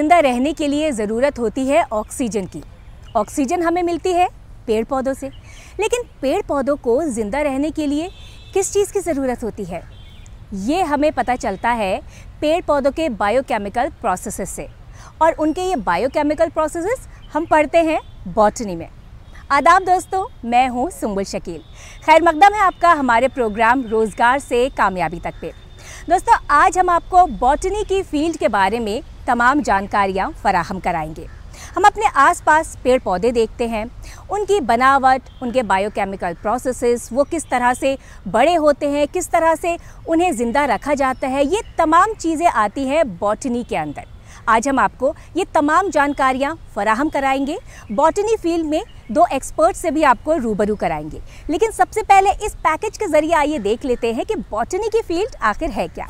ज़िंदा रहने के लिए ज़रूरत होती है ऑक्सीजन की ऑक्सीजन हमें मिलती है पेड़ पौधों से लेकिन पेड़ पौधों को ज़िंदा रहने के लिए किस चीज़ की ज़रूरत होती है ये हमें पता चलता है पेड़ पौधों के बायोकेमिकल प्रोसेसेस से और उनके ये बायोकेमिकल प्रोसेसेस हम पढ़ते हैं बॉटनी में आदाब दोस्तों मैं हूँ सुम्बुल शकील खैर मकदम है आपका हमारे प्रोग्राम रोज़गार से कामयाबी तक पे दोस्तों आज हम आपको बॉटनी की फील्ड के बारे में तमाम जानकारियाँ फराहम कराएंगे हम अपने आसपास पेड़ पौधे देखते हैं उनकी बनावट उनके बायोकेमिकल प्रोसेसेस वो किस तरह से बड़े होते हैं किस तरह से उन्हें ज़िंदा रखा जाता है ये तमाम चीज़ें आती हैं बॉटनी के अंदर आज हम आपको ये तमाम जानकारियाँ फराहम कराएंगे बॉटनी फील्ड में दो एक्सपर्ट से भी आपको रूबरू कराएंगे लेकिन सबसे पहले इस पैकेज के ज़रिए आइए देख लेते हैं कि बॉटनी की फील्ड आखिर है क्या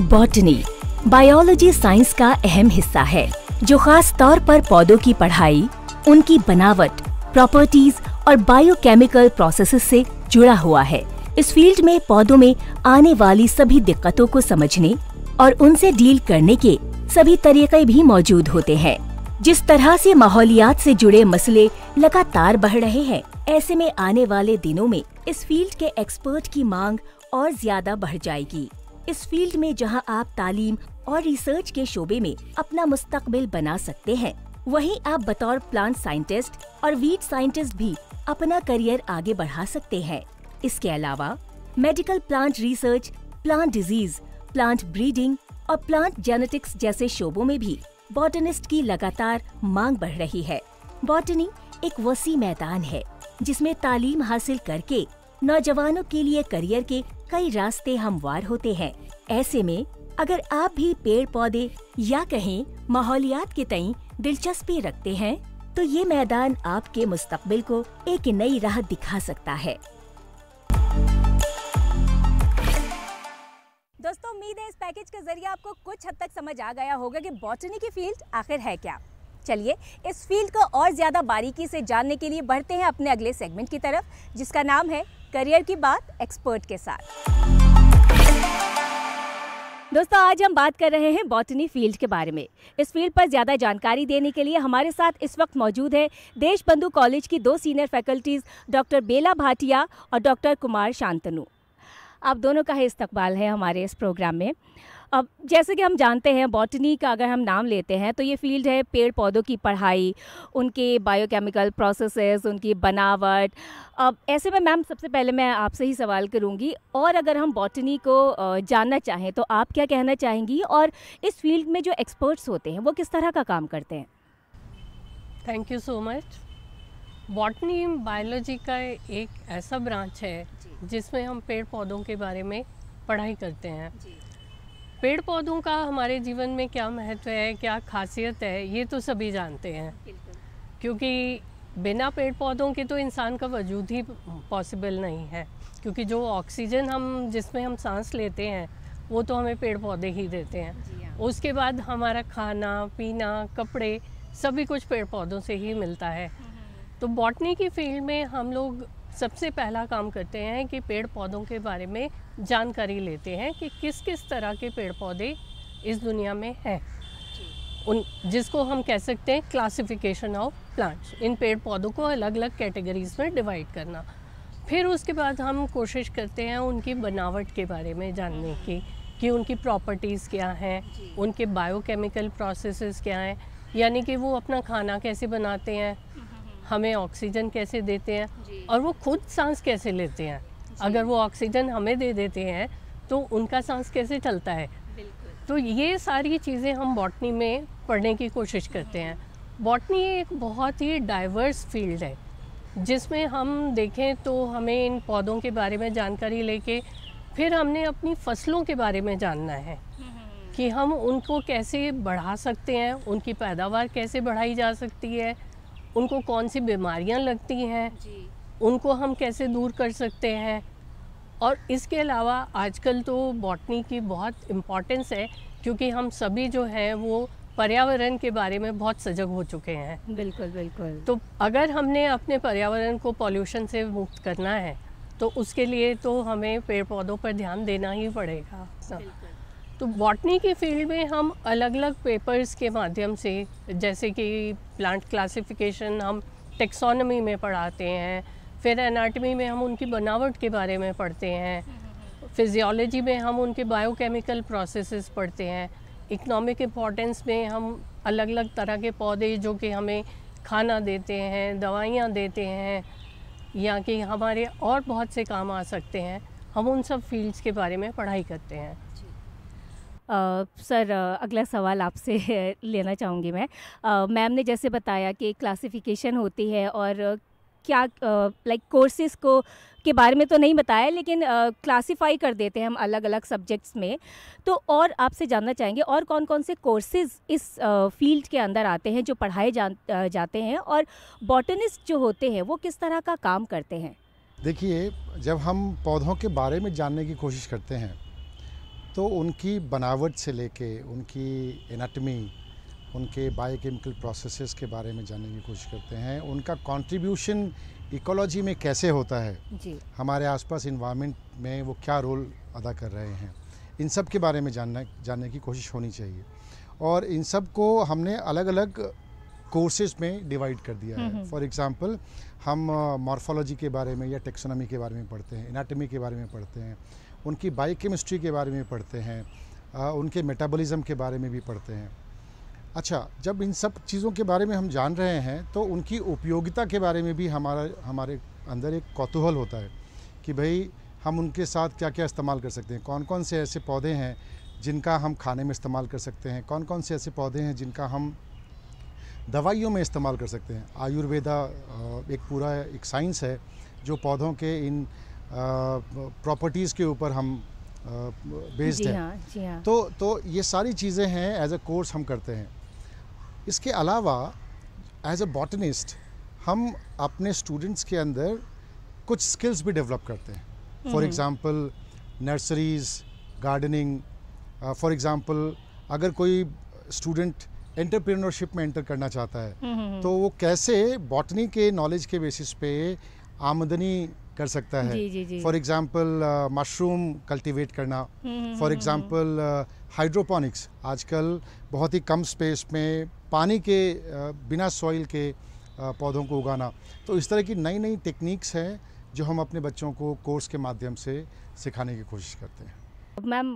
बॉटनी बायोलॉजी साइंस का अहम हिस्सा है जो खास तौर पर पौधों की पढ़ाई उनकी बनावट प्रॉपर्टीज और बायोकेमिकल प्रोसेसेस से जुड़ा हुआ है इस फील्ड में पौधों में आने वाली सभी दिक्कतों को समझने और उनसे डील करने के सभी तरीके भी मौजूद होते हैं जिस तरह से माहौलियात से जुड़े मसले लगातार बढ़ रहे हैं ऐसे में आने वाले दिनों में इस फील्ड के एक्सपर्ट की मांग और ज्यादा बढ़ जाएगी इस फील्ड में जहां आप तालीम और रिसर्च के शोबे में अपना मुस्तकबिल बना सकते हैं वहीं आप बतौर प्लांट साइंटिस्ट और वीट साइंटिस्ट भी अपना करियर आगे बढ़ा सकते हैं इसके अलावा medical plant research plant disease plant breeding और प्लांट जेनेटिक्स जैसे शोबों में भी बॉटनिस्ट की लगातार मांग बढ़ रही है बॉटनी एक वसी मैदान है जिसमें तालीम हासिल करके नौजवानों के लिए करियर के कई रास्ते हमवार होते हैं ऐसे में अगर आप भी पेड़ पौधे या कहें माहौलियात के तई दिलचस्पी रखते हैं तो ये मैदान आपके मुस्तकबिल को एक नई राह दिखा सकता है दोस्तों उम्मीद है इस पैकेज के जरिए आपको कुछ हद तक समझ आ गया होगा कि बॉटनी की फील्ड आखिर है क्या चलिए इस फील्ड को और ज़्यादा बारीकी से जानने के लिए बढ़ते हैं अपने अगले सेगमेंट की तरफ जिसका नाम है करियर की बात एक्सपर्ट के साथ दोस्तों आज हम बात कर रहे हैं बॉटनी फील्ड के बारे में इस फील्ड पर ज़्यादा जानकारी देने के लिए हमारे साथ इस वक्त मौजूद है बंधु कॉलेज की दो senior faculties doctor Bela Bhatia और डॉक्टर कुमार शांतनु आप दोनों का ही इस्तकबाल है हमारे इस प्रोग्राम में अब जैसे कि हम जानते हैं बॉटनी का अगर हम नाम लेते हैं तो ये फील्ड है पेड़ पौधों की पढ़ाई उनके बायोकेमिकल प्रोसेसेस उनकी बनावट अब ऐसे में मैम सबसे पहले मैं आपसे ही सवाल करूँगी और अगर हम बॉटनी को जानना चाहें तो आप क्या कहना चाहेंगी और इस फील्ड में जो एक्सपर्ट्स होते हैं वो किस तरह का काम करते हैं thank you so much botany biology का एक ऐसा ब्रांच है जिसमें हम पेड़ पौधों के बारे में पढ़ाई करते हैं पेड़ पौधों का हमारे जीवन में क्या महत्व है क्या खासियत है ये तो सभी जानते हैं क्योंकि बिना पेड़ पौधों के तो इंसान का वजूद ही पॉसिबल नहीं है क्योंकि जो ऑक्सीजन हम जिसमें हम सांस लेते हैं वो तो हमें पेड़ पौधे ही देते हैं हाँ। उसके बाद हमारा खाना पीना कपड़े सभी कुछ पेड़ पौधों से ही मिलता है हम्म, हम्म, हम्म। तो बॉटनी की फील्ड में हम लोग सबसे पहला काम करते हैं कि पेड़ पौधों के बारे में जानकारी लेते हैं कि किस किस तरह के पेड़ पौधे इस दुनिया में हैं उन जिसको हम कह सकते हैं क्लासिफिकेशन ऑफ प्लांट्स इन पेड़ पौधों को अलग अलग कैटेगरीज में डिवाइड करना फिर उसके बाद हम कोशिश करते हैं उनकी बनावट के बारे में जानने की कि उनकी प्रॉपर्टीज़ क्या हैं उनके बायोकेमिकल प्रोसेसेस क्या हैं यानी कि वो अपना खाना कैसे बनाते हैं हमें ऑक्सीजन कैसे देते हैं और वो खुद सांस कैसे लेते हैं अगर वो ऑक्सीजन हमें दे देते हैं तो उनका सांस कैसे चलता है तो ये सारी चीज़ें हम बॉटनी में पढ़ने की कोशिश करते हैं बॉटनी एक बहुत ही डाइवर्स फील्ड है जिसमें हम देखें तो हमें इन पौधों के बारे में जानकारी लेके फिर हमने अपनी फसलों के बारे में जानना है हम्म। कि हम उनको कैसे बढ़ा सकते हैं उनकी पैदावार कैसे बढ़ाई जा सकती है उनको कौन सी बीमारियां लगती हैं उनको हम कैसे दूर कर सकते हैं और इसके अलावा आजकल तो बॉटनी की बहुत इम्पोर्टेंस है क्योंकि हम सभी जो हैं वो पर्यावरण के बारे में बहुत सजग हो चुके हैं बिल्कुल बिल्कुल तो अगर हमने अपने पर्यावरण को पॉल्यूशन से मुक्त करना है तो उसके लिए तो हमें पेड़ पौधों पर ध्यान देना ही पड़ेगा तो बॉटनी के फील्ड में हम अलग अलग पेपर्स के माध्यम से जैसे कि प्लांट क्लासिफिकेशन हम टेक्सोनमी में पढ़ाते हैं फिर एनाटमी में हम उनकी बनावट के बारे में पढ़ते हैं फिजियोलॉजी में हम उनके बायोकेमिकल प्रोसेसेस पढ़ते हैं इकोनॉमिक इम्पॉर्टेंस में हम अलग अलग तरह के पौधे जो कि हमें खाना देते हैं दवाइयाँ देते हैं या कि हमारे और बहुत से काम आ सकते हैं हम उन सब फील्ड्स के बारे में पढ़ाई करते हैं सर अगला सवाल आपसे लेना चाहूँगी मैं मैम ने जैसे बताया कि क्लासिफिकेशन होती है और क्या लाइक कोर्सेज को के बारे में तो नहीं बताया लेकिन क्लासिफाई कर देते हैं हम अलग अलग सब्जेक्ट्स में तो और आपसे जानना चाहेंगे और कौन कौन से कोर्सेज इस फील्ड के अंदर आते हैं जो पढ़ाए जा, जाते हैं और बॉटनिस्ट जो होते हैं वो किस तरह का काम करते हैं देखिए जब हम पौधों के बारे में जानने की कोशिश करते हैं तो उनकी बनावट से लेके उनकी एनाटमी उनके बायोकेमिकल प्रोसेसेस के बारे में जानने की कोशिश करते हैं उनका कंट्रीब्यूशन इकोलॉजी में कैसे होता है जी। हमारे आसपास इन्वायरमेंट में वो क्या रोल अदा कर रहे हैं इन सब के बारे में जानना जानने की कोशिश होनी चाहिए और इन सब को हमने अलग अलग कोर्सेज में डिवाइड कर दिया है फॉर एग्ज़ाम्पल हम्म, हम्म। हम मॉर्फोलॉजी के बारे में या टेक्सोनॉमी के बारे में पढ़ते हैं इनाटमी के बारे में पढ़ते हैं उनकी बायोकेमिस्ट्री के बारे में पढ़ते हैं आ, उनके मेटाबॉलिज्म के बारे में भी पढ़ते हैं अच्छा जब इन सब चीज़ों के बारे में हम जान रहे हैं तो उनकी उपयोगिता के बारे में भी हमारा हमारे अंदर एक कौतूहल होता है कि भाई हम उनके साथ क्या क्या इस्तेमाल कर सकते हैं कौन कौन से ऐसे पौधे हैं जिनका हम खाने में इस्तेमाल कर सकते हैं कौन कौन से ऐसे पौधे हैं जिनका हम दवाइयों में इस्तेमाल कर सकते हैं आयुर्वेदा एक पूरा एक साइंस है जो पौधों के इन प्रॉपर्टीज़ के ऊपर हम बेस्ड हैं हाँ, हाँ। तो तो ये सारी चीज़ें हैं एज अ कोर्स हम करते हैं इसके अलावा एज अ बॉटनिस्ट हम अपने स्टूडेंट्स के अंदर कुछ स्किल्स भी डेवलप करते हैं for example nurseries gardening for example अगर कोई स्टूडेंट एंटरप्रेन्योरशिप में एंटर करना चाहता है हम्म, हम्म, हम्म। तो वो कैसे बॉटनी के नॉलेज के बेसिस पे आमदनी कर सकता है फॉर एग्जाम्पल मशरूम कल्टिवेट करना फॉर एग्जाम्पल हाइड्रोपोनिक्स आजकल बहुत ही कम स्पेस में पानी के uh, बिना सॉइल के uh, पौधों को उगाना तो इस तरह की नई नई टेक्निक्स हैं जो हम अपने बच्चों को कोर्स के माध्यम से सिखाने की कोशिश करते हैं मैम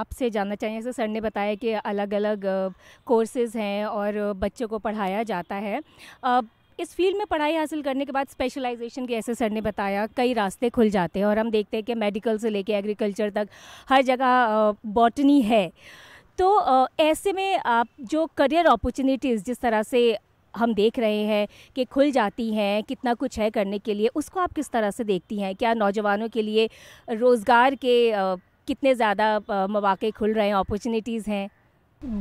आपसे जानना चाहिए जैसे सर ने बताया कि अलग अलग कोर्सेज़ हैं और बच्चों को पढ़ाया जाता है अब इस फील्ड में पढ़ाई हासिल करने के बाद स्पेशलाइजेशन के ऐसे सर ने बताया कई रास्ते खुल जाते हैं और हम देखते हैं कि मेडिकल से लेके एग्रीकल्चर तक हर जगह बॉटनी है तो ऐसे में आप जो करियर अपॉर्चुनिटीज़ जिस तरह से हम देख रहे हैं कि खुल जाती हैं कितना कुछ है करने के लिए उसको आप किस तरह से देखती हैं क्या नौजवानों के लिए रोज़गार के कितने ज़्यादा मौाक़े खुल रहे हैं अपॉर्चुनिटीज़ हैं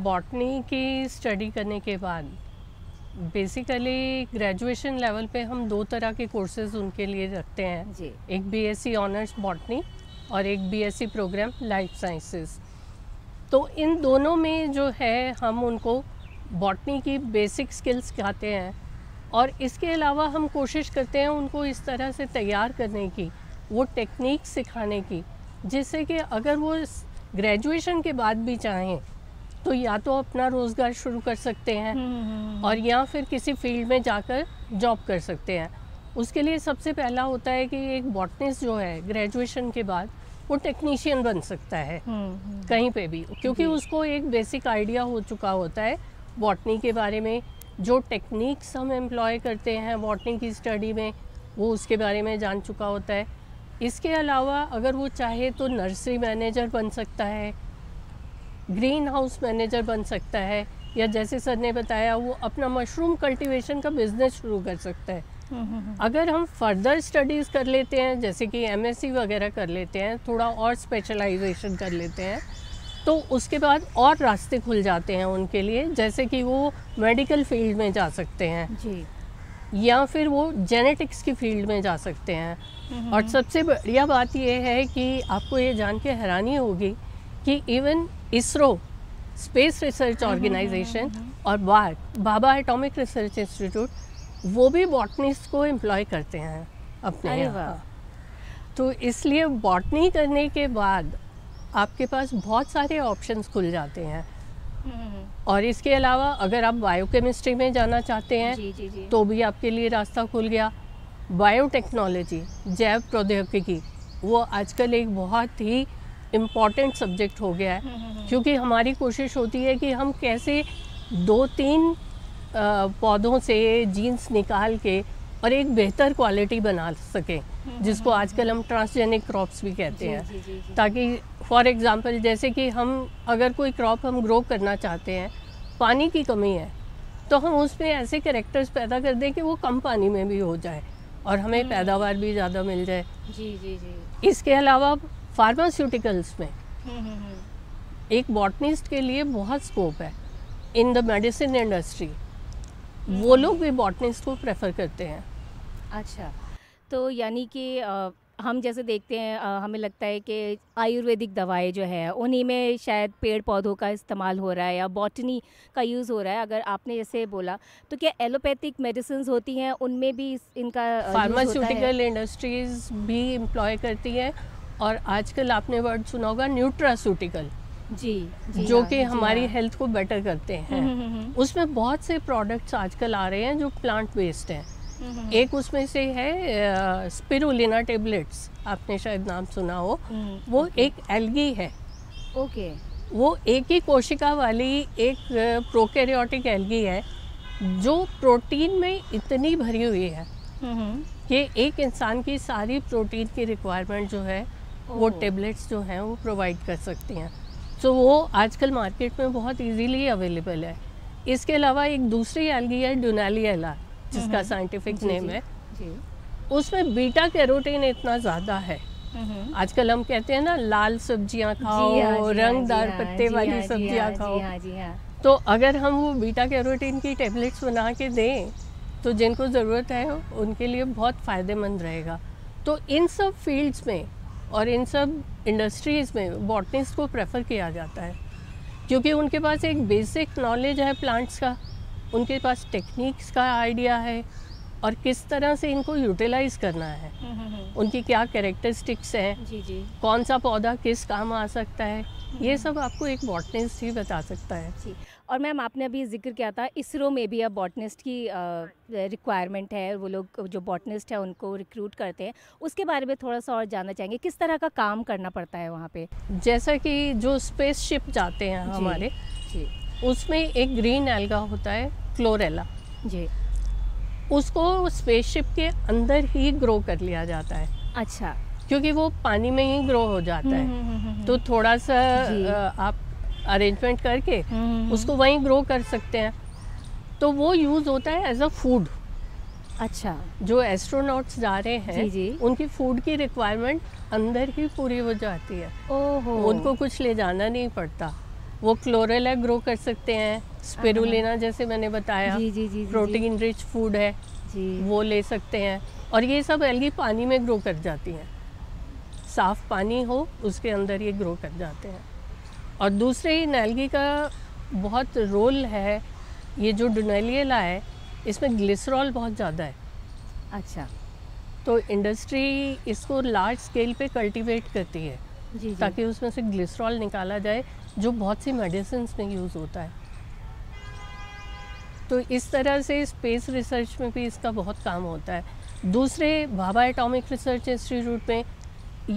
बॉटनी की स्टडी करने के बाद बेसिकली ग्रेजुएशन लेवल पे हम दो तरह के कोर्सेज उनके लिए रखते हैं जी एक बीएससी ऑनर्स बॉटनी और एक बीएससी प्रोग्राम लाइफ साइंसेस तो इन दोनों में जो है हम उनको बॉटनी की बेसिक स्किल्स सिखाते हैं और इसके अलावा हम कोशिश करते हैं उनको इस तरह से तैयार करने की वो टेक्निक सिखाने की जिससे कि अगर वो ग्रेजुएशन के बाद भी चाहें तो या तो अपना रोज़गार शुरू कर सकते हैं हम्म, हम्म, हम्म, और या फिर किसी फील्ड में जाकर जॉब कर सकते हैं उसके लिए सबसे पहला होता है कि एक बॉटनिस्ट जो है ग्रेजुएशन के बाद वो टेक्नीशियन बन सकता है कहीं पे भी क्योंकि उसको एक बेसिक आइडिया हो चुका होता है बॉटनी के बारे में जो टेक्निक्स हम एम्प्लॉय करते हैं बॉटनी की स्टडी में वो उसके बारे में जान चुका होता है इसके अलावा अगर वो चाहे तो नर्सरी मैनेजर बन सकता है ग्रीन हाउस मैनेजर बन सकता है या जैसे सर ने बताया वो अपना मशरूम कल्टीवेशन का बिजनेस शुरू कर सकता है हम्म, हम्म, हम्म। अगर हम फर्दर स्टडीज़ कर लेते हैं जैसे कि एम वगैरह कर लेते हैं थोड़ा और स्पेशलाइजेशन कर लेते हैं तो उसके बाद और रास्ते खुल जाते हैं उनके लिए जैसे कि वो मेडिकल फील्ड में जा सकते हैं जी या फिर वो जेनेटिक्स की फील्ड में जा सकते हैं और सबसे बढ़िया बात यह है कि आपको ये जान के हैरानी होगी कि इवन इसरो स्पेस रिसर्च हाँ, हाँ, हाँ, ऑर्गेनाइजेशन और बार्ट बाबा एटॉमिक रिसर्च इंस्टीट्यूट वो भी बॉटनिस्ट को एम्प्लॉय करते हैं अपने तो इसलिए बॉटनी करने के बाद आपके पास बहुत सारे ऑप्शंस खुल जाते हैं हम्म। और इसके अलावा अगर आप बायोकेमिस्ट्री में जाना चाहते हैं जी, जी, जी. तो भी आपके लिए रास्ता खुल गया बायोटेक्नोलॉजी जैव प्रौद्योगिकी वो आजकल एक बहुत ही इम्पॉर्टेंट सब्जेक्ट हो गया है हम्म, हम्म, हम्म। क्योंकि हमारी कोशिश होती है कि हम कैसे दो तीन पौधों से जीन्स निकाल के और एक बेहतर क्वालिटी बना सकें जिसको आजकल हम ट्रांसजेनिक क्रॉप्स भी कहते हैं ताकि फॉर एग्ज़ाम्पल जैसे कि हम अगर कोई क्रॉप हम ग्रो करना चाहते हैं पानी की कमी है तो हम उसमें ऐसे करेक्टर्स पैदा कर दें कि वो कम पानी में भी हो जाए और हमें पैदावार भी ज़्यादा मिल जाए जी जी जी इसके अलावा फार्मास्यूटिकल्स में हम्म, हम्म, हम्म। एक बॉटनिस्ट के लिए बहुत स्कोप है इन द मेडिसिन इंडस्ट्री वो लोग भी बॉटनिस्ट को प्रेफर करते हैं अच्छा तो यानी कि हम जैसे देखते हैं आ, हमें लगता है कि आयुर्वेदिक दवाएं जो है उन्हीं में शायद पेड़ पौधों का इस्तेमाल हो रहा है या बॉटनी का यूज़ हो रहा है अगर आपने जैसे बोला तो क्या एलोपैथिक मेडिसिन होती हैं उनमें भी इनका फार्मास्यूटिकल इंडस्ट्रीज़ भी इम्प्लॉय करती हैं और आजकल आपने वर्ड सुना होगा न्यूट्रासूटिकल जी, जी जो हाँ, कि हमारी हेल्थ हाँ। को बेटर करते हैं हम्म, हम्म, हम्म। उसमें बहुत से प्रोडक्ट्स आजकल आ रहे हैं जो प्लांट बेस्ड हैं एक उसमें से है स्पिरुलिना टेबलेट्स आपने शायद नाम सुना हो वो एक एल्गी है ओके वो एक ही कोशिका वाली एक प्रोकैरियोटिक एल्गी है जो प्रोटीन में इतनी भरी हुई है कि एक इंसान की सारी प्रोटीन की रिक्वायरमेंट जो है वो टेबलेट्स जो हैं वो प्रोवाइड कर सकती हैं सो so, वो आजकल मार्केट में बहुत इजीली अवेलेबल है इसके अलावा एक दूसरी एलगी है एला जिसका साइंटिफिक नेम है उसमें बीटा कैरोटीन इतना ज़्यादा है आजकल हम कहते हैं ना लाल सब्जियाँ खाओ हाँ, हाँ, रंगदार हाँ, जी पत्ते वाली सब्जियाँ खाओ तो अगर हम वो बीटा कैरोटीन की टेबलेट्स बना के दें तो जिनको ज़रूरत है उनके लिए बहुत फ़ायदेमंद रहेगा तो इन सब फील्ड्स में और इन सब इंडस्ट्रीज़ में बॉटनिस्ट को प्रेफर किया जाता है क्योंकि उनके पास एक बेसिक नॉलेज है प्लांट्स का उनके पास टेक्निक्स का आइडिया है और किस तरह से इनको यूटिलाइज करना है हम्म, हम्म, हम्म। उनकी क्या कैरेक्टरिस्टिक्स हैं जी जी कौन सा पौधा किस काम आ सकता है ये सब आपको एक बॉटनिस्ट ही बता सकता है जी और मैम आपने अभी जिक्र किया था इसरो में भी अब बॉटनिस्ट की रिक्वायरमेंट है वो लोग जो बॉटनिस्ट है उनको रिक्रूट करते हैं उसके बारे में थोड़ा सा और जानना चाहेंगे किस तरह का काम करना पड़ता है वहाँ पे जैसा कि जो स्पेस शिप जाते हैं हमारे जी उसमें एक ग्रीन एल्गा होता है क्लोरेला जी उसको स्पेसशिप के अंदर ही ग्रो कर लिया जाता है अच्छा क्योंकि वो पानी में ही ग्रो हो जाता हम्म, है हम्म, हम्म, तो थोड़ा सा आप अरेंजमेंट करके हम्म। उसको वहीं ग्रो कर सकते हैं तो वो यूज़ होता है एज अ फूड अच्छा जो एस्ट्रोनॉट्स जा रहे हैं जी जी। उनकी फूड की रिक्वायरमेंट अंदर ही पूरी हो जाती है ओहो। उनको कुछ ले जाना नहीं पड़ता वो क्लोरेला ग्रो कर सकते हैं स्पेरुलिना जैसे मैंने बताया जी जी जी, जी प्रोटीन रिच फूड है जी वो ले सकते हैं और ये सब एलगी पानी में ग्रो कर जाती हैं साफ पानी हो उसके अंदर ये ग्रो कर जाते हैं और दूसरे ही नैलगी का बहुत रोल है ये जो डोनेलियला है इसमें ग्लिसरॉल बहुत ज़्यादा है अच्छा तो इंडस्ट्री इसको लार्ज स्केल पे कल्टीवेट करती है जी, जी। ताकि उसमें से ग्लिसरॉल निकाला जाए जो बहुत सी मेडिसिन में यूज़ होता है तो इस तरह से स्पेस रिसर्च में भी इसका बहुत काम होता है दूसरे भाभा एटॉमिक रिसर्च इंस्टीट्यूट में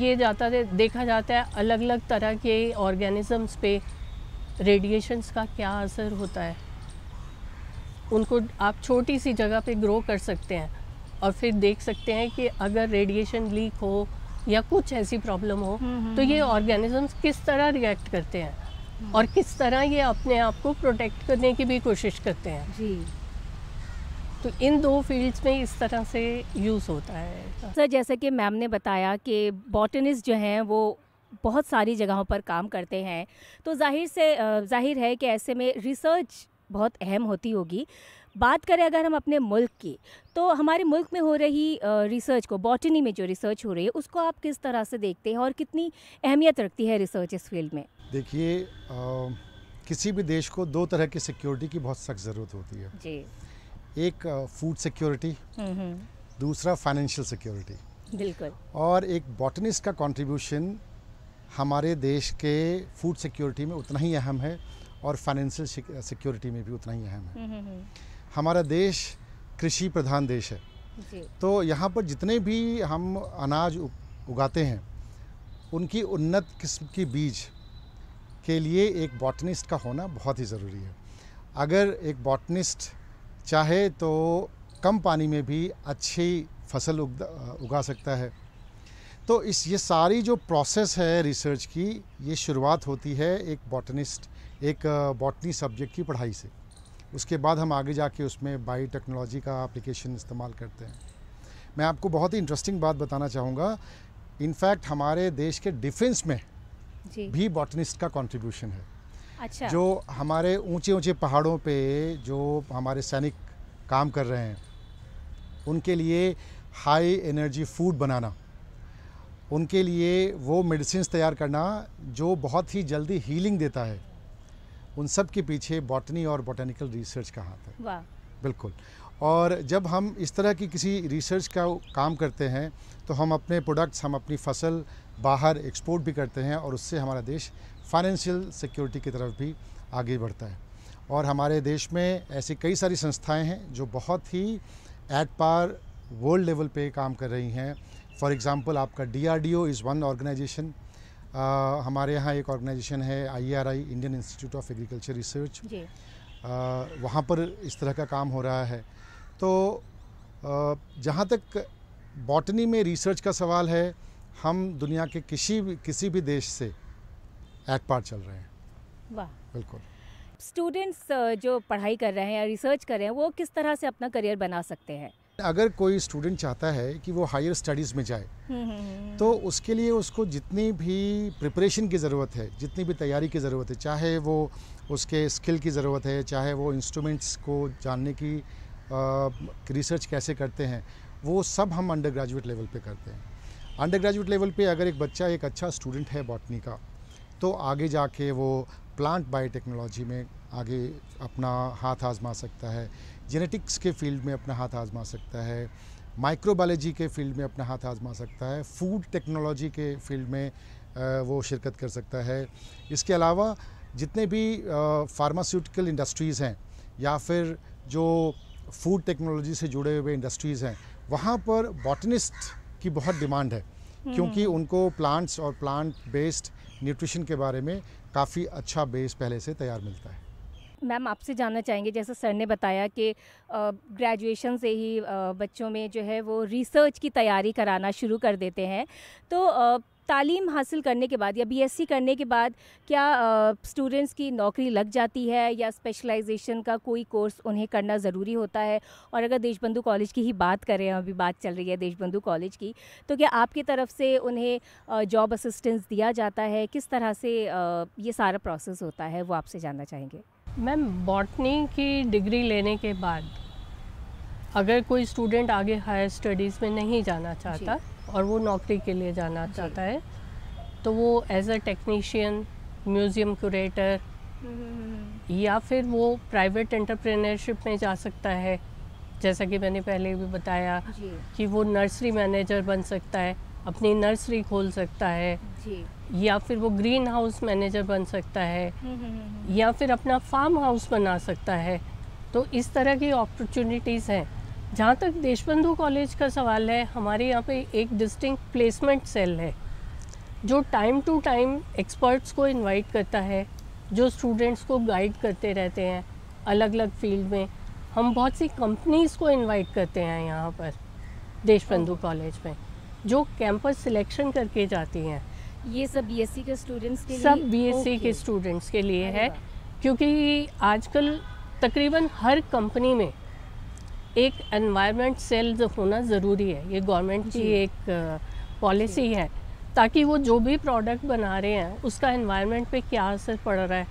ये जाता है देखा जाता है अलग अलग तरह के ऑर्गेनिज़म्स पे रेडिएशंस का क्या असर होता है उनको आप छोटी सी जगह पे ग्रो कर सकते हैं और फिर देख सकते हैं कि अगर रेडिएशन लीक हो या कुछ ऐसी प्रॉब्लम हो हम्म, हम्म, तो ये हम्म। ऑर्गेनिजम्स किस तरह रिएक्ट करते हैं और किस तरह ये अपने आप को प्रोटेक्ट करने की भी कोशिश करते हैं जी तो इन दो फील्ड्स में इस तरह से यूज़ होता है सर जैसे कि मैम ने बताया कि बॉटनिस्ट जो हैं वो बहुत सारी जगहों पर काम करते हैं तो जाहिर से जाहिर है कि ऐसे में रिसर्च बहुत अहम होती होगी बात करें अगर हम अपने मुल्क की तो हमारे मुल्क में हो रही रिसर्च को बॉटनी में जो रिसर्च हो रही है उसको आप किस तरह से देखते हैं और कितनी अहमियत रखती है रिसर्च इस फील्ड में देखिए किसी भी देश को दो तरह की सिक्योरिटी की बहुत सख्त ज़रूरत होती है जी एक फूड सिक्योरिटी दूसरा फाइनेंशियल सिक्योरिटी बिल्कुल और एक बॉटनिस्ट का कंट्रीब्यूशन हमारे देश के फूड सिक्योरिटी में उतना ही अहम है और फाइनेंशियल सिक्योरिटी में भी उतना ही अहम है हमारा देश कृषि प्रधान देश है तो यहाँ पर जितने भी हम अनाज उगाते हैं उनकी उन्नत किस्म की बीज के लिए एक बॉटनिस्ट का होना बहुत ही ज़रूरी है अगर एक बॉटनिस्ट चाहे तो कम पानी में भी अच्छी फसल उगा सकता है तो इस ये सारी जो प्रोसेस है रिसर्च की ये शुरुआत होती है एक बॉटनिस्ट एक बॉटनी सब्जेक्ट की पढ़ाई से उसके बाद हम आगे जाके उसमें बायो टेक्नोलॉजी का एप्लीकेशन इस्तेमाल करते हैं मैं आपको बहुत ही इंटरेस्टिंग बात बताना चाहूँगा इनफैक्ट हमारे देश के डिफेंस में भी बॉटनिस्ट का कंट्रीब्यूशन है अच्छा जो हमारे ऊंचे ऊंचे पहाड़ों पे जो हमारे सैनिक काम कर रहे हैं उनके लिए हाई एनर्जी फूड बनाना उनके लिए वो मेडिसिन तैयार करना जो बहुत ही जल्दी हीलिंग देता है उन सब के पीछे बॉटनी और बॉटनिकल रिसर्च का हाथ है बिल्कुल और जब हम इस तरह की किसी रिसर्च का काम करते हैं तो हम अपने प्रोडक्ट्स हम अपनी फसल बाहर एक्सपोर्ट भी करते हैं और उससे हमारा देश फाइनेंशियल सिक्योरिटी की तरफ भी आगे बढ़ता है और हमारे देश में ऐसी कई सारी संस्थाएं हैं जो बहुत ही एट पार वर्ल्ड लेवल पे काम कर रही हैं फॉर एग्ज़ाम्पल आपका D R D O is one organization हमारे यहाँ एक ऑर्गेनाइजेशन है I R I Indian Institute of Agriculture Research वहाँ पर इस तरह का काम हो रहा है तो जहाँ तक बॉटनी में रिसर्च का सवाल है हम दुनिया के किसी किसी भी देश से एक्ट पार चल रहे हैं वाह बिल्कुल स्टूडेंट्स uh, जो पढ़ाई कर रहे हैं रिसर्च कर रहे हैं वो किस तरह से अपना करियर बना सकते हैं अगर कोई स्टूडेंट चाहता है कि वो हायर स्टडीज़ में जाए हम्म, हम्म, हम्म, तो उसके लिए उसको जितनी भी प्रिपरेशन की ज़रूरत है जितनी भी तैयारी की ज़रूरत है चाहे वो उसके स्किल की ज़रूरत है चाहे वो इंस्ट्रूमेंट्स को जानने की रिसर्च uh, कैसे करते हैं वो सब हम अंडर ग्रेजुएट लेवल पे करते हैं अंडर ग्रेजुएट लेवल पे अगर एक बच्चा एक अच्छा स्टूडेंट है बॉटनी का तो आगे जाके वो प्लांट बायोटेक्नोलॉजी में आगे अपना हाथ आजमा सकता है जेनेटिक्स के फील्ड में अपना हाथ आजमा सकता है माइक्रोबायोलॉजी के फील्ड में अपना हाथ आजमा सकता है फूड टेक्नोलॉजी के फील्ड में वो शिरकत कर सकता है इसके अलावा जितने भी फार्मास्यूटिकल इंडस्ट्रीज़ हैं या फिर जो फूड टेक्नोलॉजी से जुड़े हुए इंडस्ट्रीज़ हैं वहाँ पर बॉटनिस्ट की बहुत डिमांड है हम्म। क्योंकि उनको प्लांट्स और प्लांट बेस्ड न्यूट्रिशन के बारे में काफ़ी अच्छा बेस पहले से तैयार मिलता है मैम आपसे जानना चाहेंगे जैसे सर ने बताया कि ग्रेजुएशन से ही बच्चों में जो है वो रिसर्च की तैयारी कराना शुरू कर देते हैं तो तालीम हासिल करने के बाद या बीएससी करने के बाद क्या स्टूडेंट्स की नौकरी लग जाती है या स्पेशलाइजेशन का कोई कोर्स उन्हें करना ज़रूरी होता है और अगर देशबंधु कॉलेज की ही बात करें अभी बात चल रही है देशबंधु कॉलेज की तो क्या आपकी तरफ से उन्हें जॉब असिस्टेंस दिया जाता है किस तरह से ये सारा प्रोसेस होता है वो आपसे जानना चाहेंगे मैम बॉटनी की डिग्री लेने के बाद अगर कोई स्टूडेंट आगे हायर स्टडीज़ में नहीं जाना चाहता और वो नौकरी के लिए जाना चाहता है तो वो as a technician museum curator या फिर वो प्राइवेट एंटरप्रेन्योरशिप में जा सकता है जैसा कि मैंने पहले भी बताया कि वो नर्सरी मैनेजर बन सकता है अपनी नर्सरी खोल सकता है या फिर वो ग्रीन हाउस मैनेजर बन सकता है या फिर अपना फार्म हाउस बना सकता है तो इस तरह की अपॉर्चुनिटीज़ हैं जहाँ तक देशबंधु कॉलेज का सवाल है हमारे यहाँ पे एक डिस्टिंग प्लेसमेंट सेल है जो टाइम टू टाइम एक्सपर्ट्स को इनवाइट करता है जो स्टूडेंट्स को गाइड करते रहते हैं अलग अलग फील्ड में हम बहुत सी कंपनीज़ को इनवाइट करते हैं यहाँ पर देशबंधु कॉलेज में जो कैंपस सिलेक्शन करके जाती हैं ये सब बीएससी e के स्टूडेंट्स के सब बीएससी e के स्टूडेंट्स के लिए है क्योंकि आजकल तकरीबन हर कंपनी में एक एनवायरनमेंट सेल होना ज़रूरी है ये गवर्नमेंट की एक पॉलिसी है ताकि वो जो भी प्रोडक्ट बना रहे हैं उसका एनवायरनमेंट पे क्या असर पड़ रहा है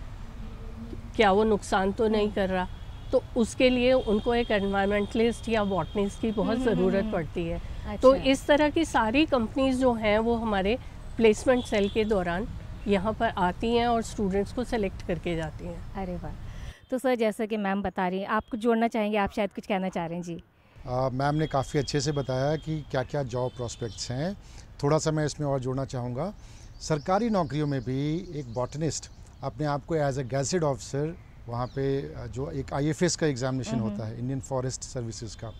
क्या वो नुकसान तो नहीं हम्म। कर रहा तो उसके लिए उनको एक एनवायरमेंटलिस्ट या बॉटनिस्ट की बहुत हम्म, ज़रूरत हम्म, पड़ती है तो अच्छा। तो इस तरह की सारी कंपनीज जो हैं वो हमारे प्लेसमेंट सेल के दौरान यहाँ पर आती हैं और स्टूडेंट्स को सेलेक्ट करके जाती हैं अरे वाह तो सर जैसा कि मैम बता रही हैं कुछ जोड़ना चाहेंगे आप शायद कुछ कहना चाह रहे हैं जी मैम ने काफ़ी अच्छे से बताया कि क्या क्या जॉब प्रॉस्पेक्ट्स हैं थोड़ा सा मैं इसमें और जोड़ना चाहूँगा सरकारी नौकरियों में भी एक बॉटनिस्ट अपने आप को एज ए गैजेड ऑफिसर वहाँ पे जो एक आईएफएस का एग्जामिनेशन होता है इंडियन फॉरेस्ट सर्विसेज का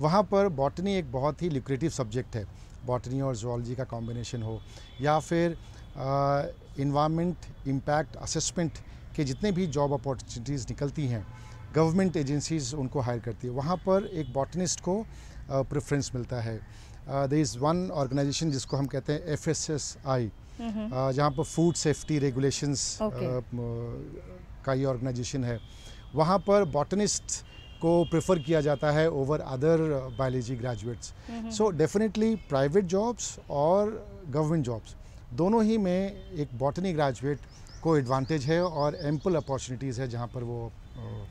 वहाँ पर बॉटनी एक बहुत ही लिक्रेटिव सब्जेक्ट है बॉटनी और जोलॉजी का कॉम्बिनेशन हो या फिर इन्वामेंट इम्पैक्ट असेसमेंट कि जितने भी जॉब अपॉर्चुनिटीज़ निकलती हैं गवर्नमेंट एजेंसीज़ उनको हायर करती है वहाँ पर एक बॉटनिस्ट को प्रेफरेंस मिलता है दे इज़ वन ऑर्गेनाइजेशन जिसको हम कहते हैं एफ एस एस आई जहाँ पर फूड सेफ्टी रेगुलेशंस का ये ऑर्गेनाइजेशन है वहाँ पर बॉटनिस्ट को प्रेफर किया जाता है over other biology graduates so definitely private jobs और गवर्नमेंट जॉब्स दोनों ही में एक बॉटनी ग्रेजुएट को एडवांटेज है और एम्पल अपॉर्चुनिटीज़ है जहाँ पर वो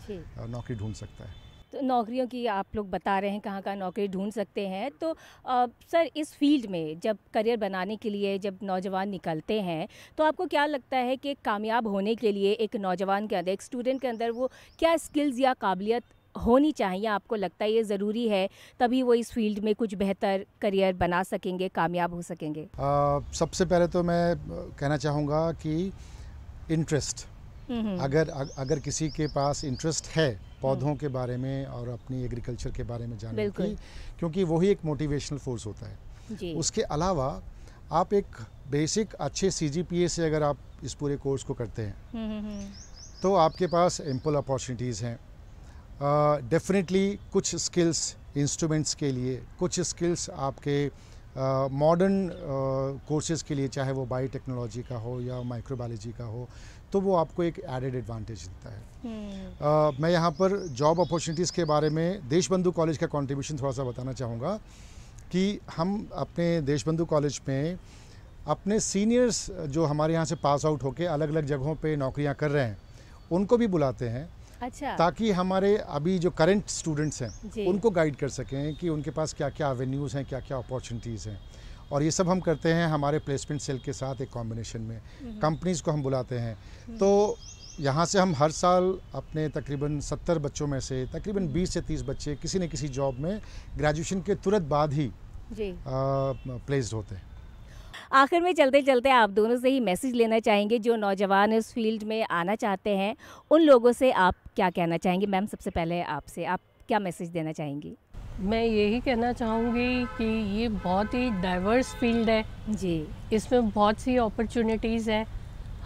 नौकरी ढूंढ सकता है तो नौकरियों की आप लोग बता रहे हैं कहाँ कहाँ नौकरी ढूंढ सकते हैं तो आ, सर इस फील्ड में जब करियर बनाने के लिए जब नौजवान निकलते हैं तो आपको क्या लगता है कि कामयाब होने के लिए एक नौजवान के अंदर एक स्टूडेंट के अंदर वो क्या स्किल्स या काबिलियत होनी चाहिए आपको लगता है ये ज़रूरी है तभी वो इस फील्ड में कुछ बेहतर करियर बना सकेंगे कामयाब हो सकेंगे आ, सबसे पहले तो मैं कहना चाहूँगा कि इंटरेस्ट mm-hmm. अगर अगर किसी के पास इंटरेस्ट है mm-hmm. पौधों के बारे में और अपनी एग्रीकल्चर के बारे में जानने की क्योंकि वही एक मोटिवेशनल फोर्स होता है उसके अलावा आप एक बेसिक अच्छे सी से अगर आप इस पूरे कोर्स को करते हैं mm-hmm. तो आपके पास एम्पल अपॉर्चुनिटीज़ हैं डेफिनेटली कुछ स्किल्स इंस्ट्रूमेंट्स के लिए कुछ स्किल्स आपके मॉडर्न कोर्सेज़ के लिए चाहे वो बायोटेक्नोलॉजी का हो या माइक्रोबायोलॉजी का हो तो वो आपको एक एडेड एडवांटेज देता है hmm. uh, मैं यहाँ पर जॉब अपॉर्चुनिटीज़ के बारे में देशबंधु कॉलेज का कंट्रीब्यूशन थोड़ा सा बताना चाहूँगा कि हम अपने देशबंधु कॉलेज में अपने सीनियर्स जो हमारे यहाँ से पास आउट होकर अलग अलग जगहों पर नौकरियाँ कर रहे हैं उनको भी बुलाते हैं अच्छा ताकि हमारे अभी जो करंट स्टूडेंट्स हैं उनको गाइड कर सकें कि उनके पास क्या क्या एवेन्यूज़ हैं क्या क्या अपॉर्चुनिटीज़ हैं और ये सब हम करते हैं हमारे प्लेसमेंट सेल के साथ एक कॉम्बिनेशन में कंपनीज़ हम्म। को हम बुलाते हैं हम्म। तो यहाँ से हम हर साल अपने तकरीबन सत्तर बच्चों में से तकरीबन हम्म। बीस से तीस बच्चे किसी न किसी जॉब में ग्रेजुएशन के तुरंत बाद ही प्लेस होते हैं आखिर में चलते चलते आप दोनों से ही मैसेज लेना चाहेंगे जो नौजवान इस फील्ड में आना चाहते हैं उन लोगों से आप क्या कहना चाहेंगे मैम सबसे पहले आपसे आप क्या मैसेज देना चाहेंगी मैं यही कहना चाहूँगी कि ये बहुत ही डाइवर्स फील्ड है जी इसमें बहुत सी अपॉर्चुनिटीज़ है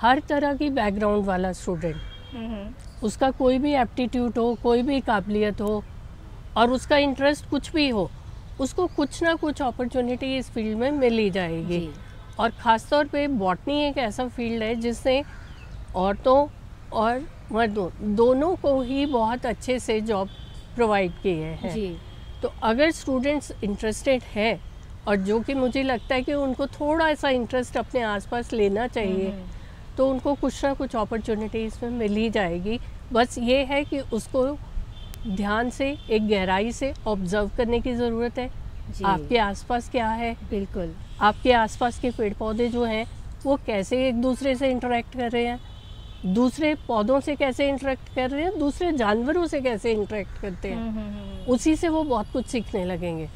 हर तरह की बैकग्राउंड वाला स्टूडेंट हम्म, हम्म। उसका कोई भी एप्टीट्यूड हो कोई भी काबिलियत हो और उसका इंटरेस्ट कुछ भी हो उसको कुछ ना कुछ अपॉर्चुनिटी इस फील्ड में मिल ही जाएगी और ख़ास तौर पे बॉटनी एक ऐसा फील्ड है जिसने औरतों और मर्दों दोनों को ही बहुत अच्छे से जॉब प्रोवाइड किए हैं जी तो अगर स्टूडेंट्स इंटरेस्टेड हैं और जो कि मुझे लगता है कि उनको थोड़ा सा इंटरेस्ट अपने आसपास लेना चाहिए हम्म, हम्म। तो उनको कुछ ना कुछ अपॉर्चुनिटी इसमें मिल ही जाएगी बस ये है कि उसको ध्यान से एक गहराई से ऑब्जर्व करने की ज़रूरत है आपके आसपास क्या है बिल्कुल आपके आसपास के पेड़ पौधे जो हैं वो कैसे एक दूसरे से इंटरेक्ट कर रहे हैं दूसरे पौधों से कैसे इंटरेक्ट कर रहे हैं दूसरे जानवरों से कैसे इंटरेक्ट करते हैं हम्म, हम्म, हम्म। उसी से वो बहुत कुछ सीखने लगेंगे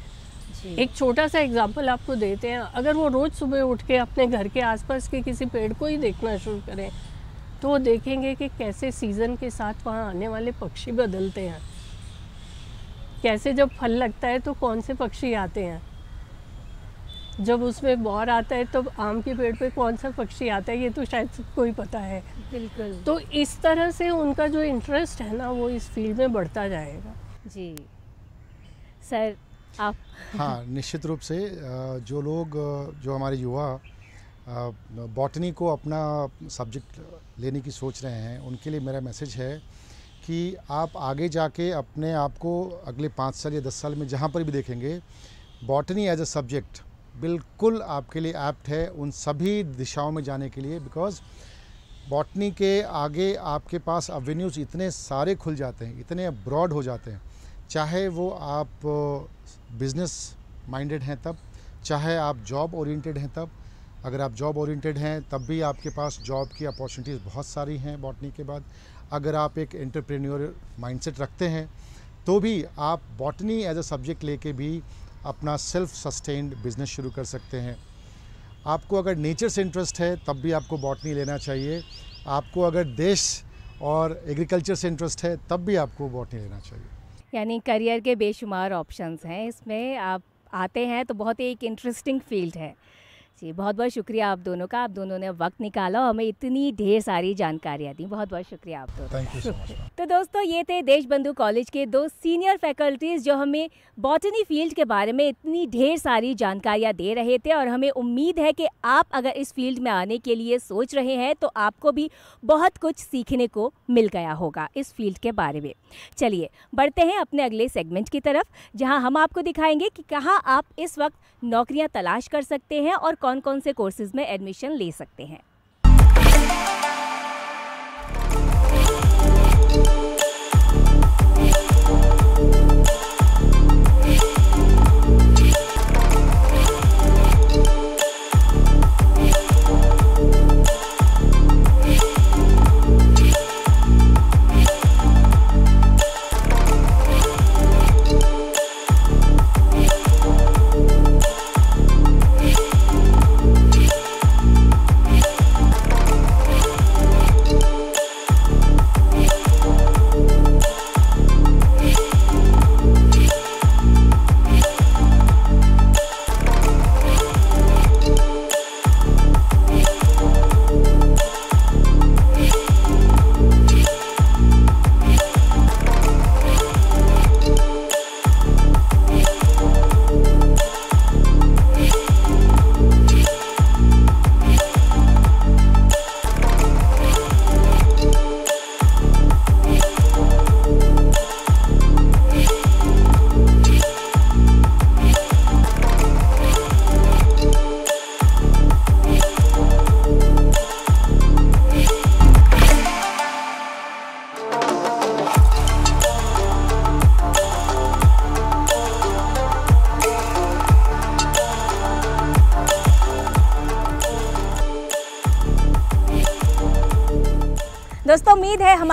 एक छोटा सा एग्जाम्पल आपको देते हैं अगर वो रोज़ सुबह उठ के अपने घर के आसपास के किसी पेड़ को ही देखना शुरू करें तो वो देखेंगे कि कैसे सीज़न के साथ वहाँ आने वाले पक्षी बदलते हैं कैसे जब फल लगता है तो कौन से पक्षी आते हैं जब उसमें बौर आता है तो आम के पेड़ पे कौन सा पक्षी आता है ये तो शायद सबको ही पता है बिल्कुल तो इस तरह से उनका जो इंटरेस्ट है ना वो इस फील्ड में बढ़ता जाएगा जी सर आप हाँ निश्चित रूप से जो लोग जो हमारे युवा बॉटनी को अपना सब्जेक्ट लेने की सोच रहे हैं उनके लिए मेरा मैसेज है कि आप आगे जाके अपने आप को अगले पाँच साल या दस साल में जहाँ पर भी देखेंगे बॉटनी एज अ सब्जेक्ट बिल्कुल आपके लिए ऐप्ट है उन सभी दिशाओं में जाने के लिए बिकॉज़ बॉटनी के आगे आपके पास अवेन्यूज़ इतने सारे खुल जाते हैं इतने ब्रॉड हो जाते हैं चाहे वो आप बिज़नेस uh, माइंडेड हैं तब चाहे आप जॉब ओरिएंटेड हैं तब अगर आप जॉब ओरिएंटेड हैं तब भी आपके पास जॉब की अपॉर्चुनिटीज़ बहुत सारी हैं बॉटनी के बाद अगर आप एक एंटरप्रेन्योर माइंडसेट रखते हैं तो भी आप बॉटनी एज अ सब्जेक्ट लेके भी अपना सेल्फ सस्टेन्ड बिजनेस शुरू कर सकते हैं आपको अगर नेचर से इंटरेस्ट है तब भी आपको बॉटनी लेना चाहिए आपको अगर देश और एग्रीकल्चर से इंटरेस्ट है तब भी आपको बॉटनी लेना चाहिए यानी करियर के बेशुमार ऑप्शंस हैं इसमें आप आते हैं तो बहुत ही एक इंटरेस्टिंग फील्ड है जी बहुत बहुत शुक्रिया आप दोनों का आप दोनों ने वक्त निकाला और हमें इतनी ढेर सारी जानकारियाँ दी बहुत बहुत शुक्रिया आप दोनों तो दोस्तों ये थे देश बंधु कॉलेज के दो सीनियर फैकल्टीज़ जो हमें बॉटनी फील्ड के बारे में इतनी ढेर सारी जानकारियाँ दे रहे थे और हमें उम्मीद है कि आप अगर इस फील्ड में आने के लिए सोच रहे हैं तो आपको भी बहुत कुछ सीखने को मिल गया होगा इस फील्ड के बारे में चलिए बढ़ते हैं अपने अगले सेगमेंट की तरफ जहाँ हम आपको दिखाएंगे कि कहाँ आप इस वक्त नौकरियाँ तलाश कर सकते हैं और कौन कौन से कोर्सेज में एडमिशन ले सकते हैं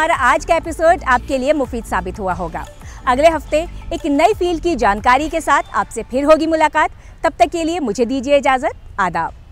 हमारा आज का एपिसोड आपके लिए मुफीद साबित हुआ होगा अगले हफ्ते एक नई फील्ड की जानकारी के साथ आपसे फिर होगी मुलाकात तब तक के लिए मुझे दीजिए इजाज़त आदाब